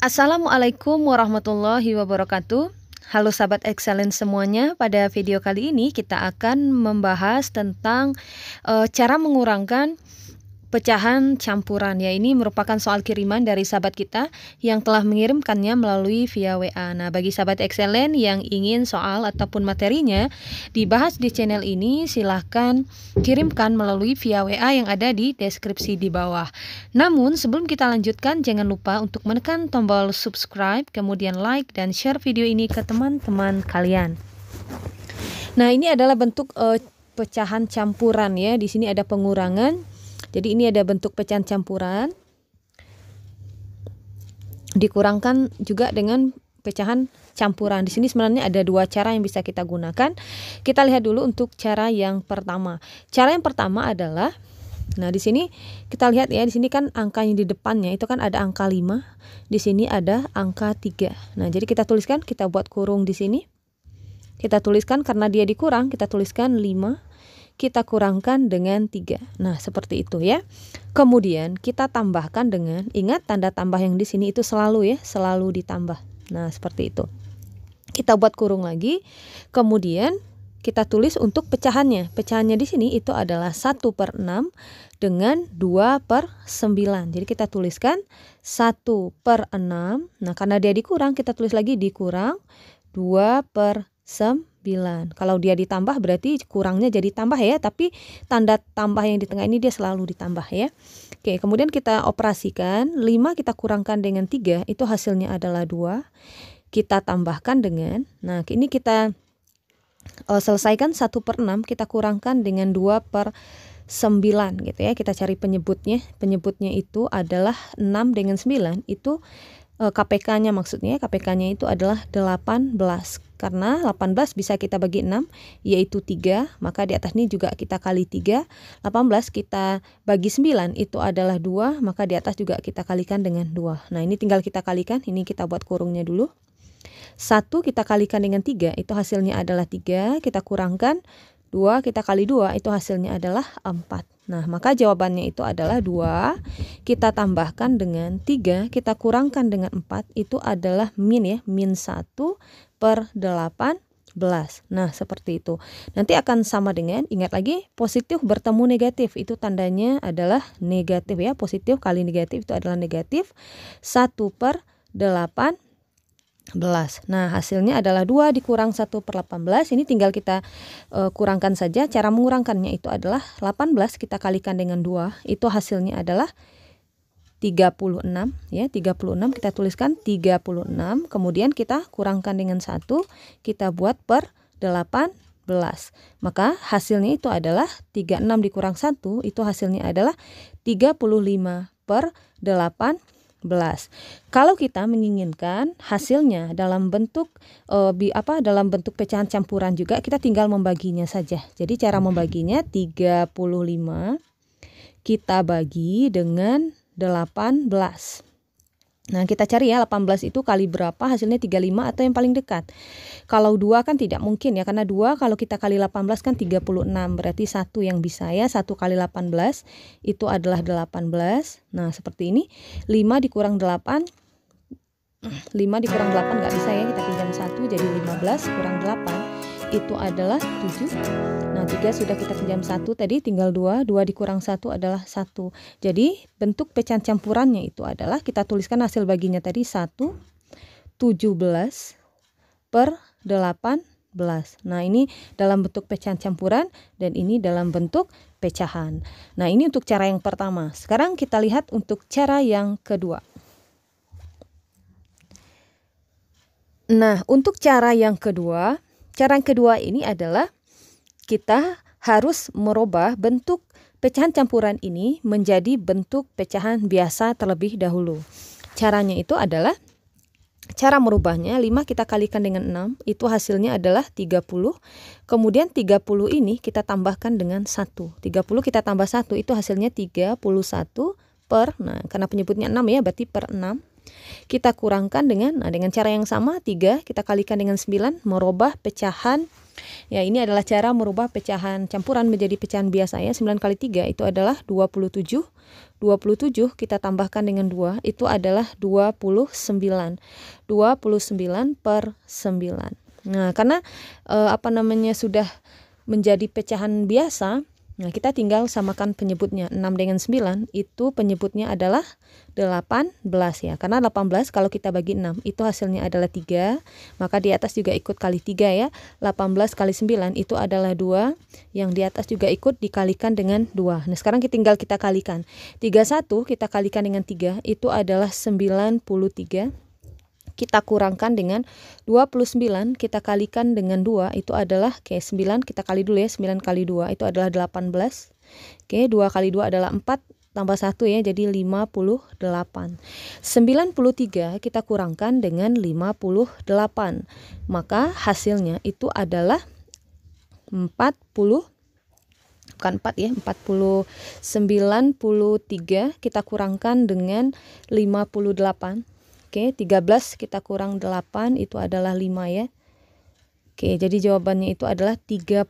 Assalamualaikum warahmatullahi wabarakatuh. Halo sahabat excellence semuanya, pada video kali ini kita akan membahas tentang e, cara mengurangkan Pecahan campuran ya ini merupakan soal kiriman dari sahabat kita yang telah mengirimkannya melalui via WA. Nah, bagi sahabat excellent yang ingin soal ataupun materinya dibahas di channel ini silahkan kirimkan melalui via WA yang ada di deskripsi di bawah. Namun sebelum kita lanjutkan jangan lupa untuk menekan tombol subscribe, kemudian like dan share video ini ke teman-teman kalian. Nah, ini adalah bentuk uh, pecahan campuran ya. Di sini ada pengurangan jadi ini ada bentuk pecahan campuran. Dikurangkan juga dengan pecahan campuran. Di sini sebenarnya ada dua cara yang bisa kita gunakan. Kita lihat dulu untuk cara yang pertama. Cara yang pertama adalah Nah, di sini kita lihat ya, di sini kan angka yang di depannya itu kan ada angka 5, di sini ada angka 3. Nah, jadi kita tuliskan, kita buat kurung di sini. Kita tuliskan karena dia dikurang, kita tuliskan 5 kita kurangkan dengan tiga. Nah, seperti itu ya. Kemudian kita tambahkan dengan ingat tanda tambah yang di sini itu selalu ya, selalu ditambah. Nah, seperti itu. Kita buat kurung lagi. Kemudian kita tulis untuk pecahannya. Pecahannya di sini itu adalah 1 per 6 dengan 2 per 9. Jadi kita tuliskan 1 per 6. Nah karena dia dikurang kita tulis lagi dikurang 2 per 9. 9. Kalau dia ditambah berarti kurangnya jadi tambah ya, tapi tanda tambah yang di tengah ini dia selalu ditambah ya. Oke, kemudian kita operasikan, 5 kita kurangkan dengan 3, itu hasilnya adalah 2. Kita tambahkan dengan, nah ini kita uh, selesaikan 1 per 6, kita kurangkan dengan 2 per 9 gitu ya. Kita cari penyebutnya, penyebutnya itu adalah 6 dengan 9, itu Eh, KPK-nya maksudnya KPK-nya itu adalah 18 karena 18 bisa kita bagi 6 yaitu 3 maka di atas ini juga kita kali 3 18 kita bagi 9 itu adalah 2 maka di atas juga kita kalikan dengan 2 nah ini tinggal kita kalikan ini kita buat kurungnya dulu 1 kita kalikan dengan 3 itu hasilnya adalah 3 kita kurangkan 2 kita kali 2 itu hasilnya adalah 4. Nah, maka jawabannya itu adalah 2 kita tambahkan dengan 3 kita kurangkan dengan 4 itu adalah min ya, min 1 per 8 belas. Nah, seperti itu. Nanti akan sama dengan ingat lagi positif bertemu negatif itu tandanya adalah negatif ya. Positif kali negatif itu adalah negatif 1 per 8 18. Nah, hasilnya adalah 2 dikurang 1 per 18. Ini tinggal kita e, kurangkan saja. Cara mengurangkannya itu adalah 18 kita kalikan dengan 2. Itu hasilnya adalah 36. Ya, 36 kita tuliskan 36. Kemudian kita kurangkan dengan 1. Kita buat per 18. Maka hasilnya itu adalah 36 dikurang 1. Itu hasilnya adalah 35 per 18. Kalau kita menginginkan hasilnya dalam bentuk e, bi, apa dalam bentuk pecahan campuran juga kita tinggal membaginya saja. Jadi cara membaginya 35 kita bagi dengan 18. Nah, kita cari ya 18 itu kali berapa hasilnya 35 atau yang paling dekat. Kalau 2 kan tidak mungkin ya karena 2 kalau kita kali 18 kan 36 berarti satu yang bisa ya 1 kali 18 itu adalah 18. Nah, seperti ini 5 dikurang 8 5 dikurang 8 nggak bisa ya kita pinjam 1 jadi 15 kurang 8 itu adalah 7 nah 3 sudah kita pinjam 1 tadi tinggal 2 2 dikurang 1 adalah 1 jadi bentuk pecahan campurannya itu adalah kita tuliskan hasil baginya tadi 1 17 per 18 nah ini dalam bentuk pecahan campuran dan ini dalam bentuk pecahan nah ini untuk cara yang pertama sekarang kita lihat untuk cara yang kedua Nah, untuk cara yang kedua, Cara yang kedua ini adalah kita harus merubah bentuk pecahan campuran ini menjadi bentuk pecahan biasa terlebih dahulu. Caranya itu adalah Cara merubahnya 5 kita kalikan dengan 6 itu hasilnya adalah 30. Kemudian 30 ini kita tambahkan dengan 1. 30 kita tambah 1 itu hasilnya 31 per nah karena penyebutnya 6 ya berarti per 6. Kita kurangkan dengan nah dengan cara yang sama 3 kita kalikan dengan 9 merubah pecahan Ya, ini adalah cara merubah pecahan campuran menjadi pecahan biasa ya. 9 kali 3 itu adalah 27. 27 kita tambahkan dengan 2 itu adalah 29. 29 per 9. Nah, karena e, apa namanya sudah menjadi pecahan biasa, Nah, kita tinggal samakan penyebutnya. 6 dengan 9 itu penyebutnya adalah 18 ya. Karena 18 kalau kita bagi 6 itu hasilnya adalah 3, maka di atas juga ikut kali 3 ya. 18 kali 9 itu adalah 2, yang di atas juga ikut dikalikan dengan 2. Nah, sekarang kita tinggal kita kalikan. 31 kita kalikan dengan 3 itu adalah 93 kita kurangkan dengan 29 kita kalikan dengan 2 itu adalah oke okay, 9 kita kali dulu ya 9 kali 2 itu adalah 18 oke okay, 2 kali 2 adalah 4 tambah 1 ya jadi 58 93 kita kurangkan dengan 58 maka hasilnya itu adalah 40 bukan 4 ya 40 93 kita kurangkan dengan 58 Oke, 13 kita kurang 8 itu adalah 5 ya. Oke, jadi jawabannya itu adalah 35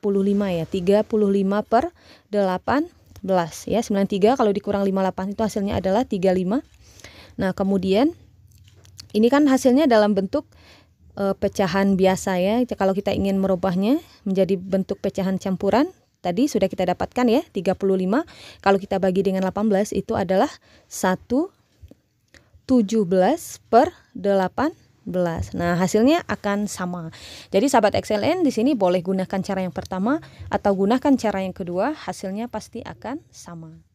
ya. 35 per 18 ya. 93 kalau dikurang 58 itu hasilnya adalah 35. Nah, kemudian ini kan hasilnya dalam bentuk e, pecahan biasa ya. Kalau kita ingin merubahnya menjadi bentuk pecahan campuran, tadi sudah kita dapatkan ya 35 kalau kita bagi dengan 18 itu adalah 1 17 per 18. Nah, hasilnya akan sama. Jadi sahabat XLN di sini boleh gunakan cara yang pertama atau gunakan cara yang kedua, hasilnya pasti akan sama.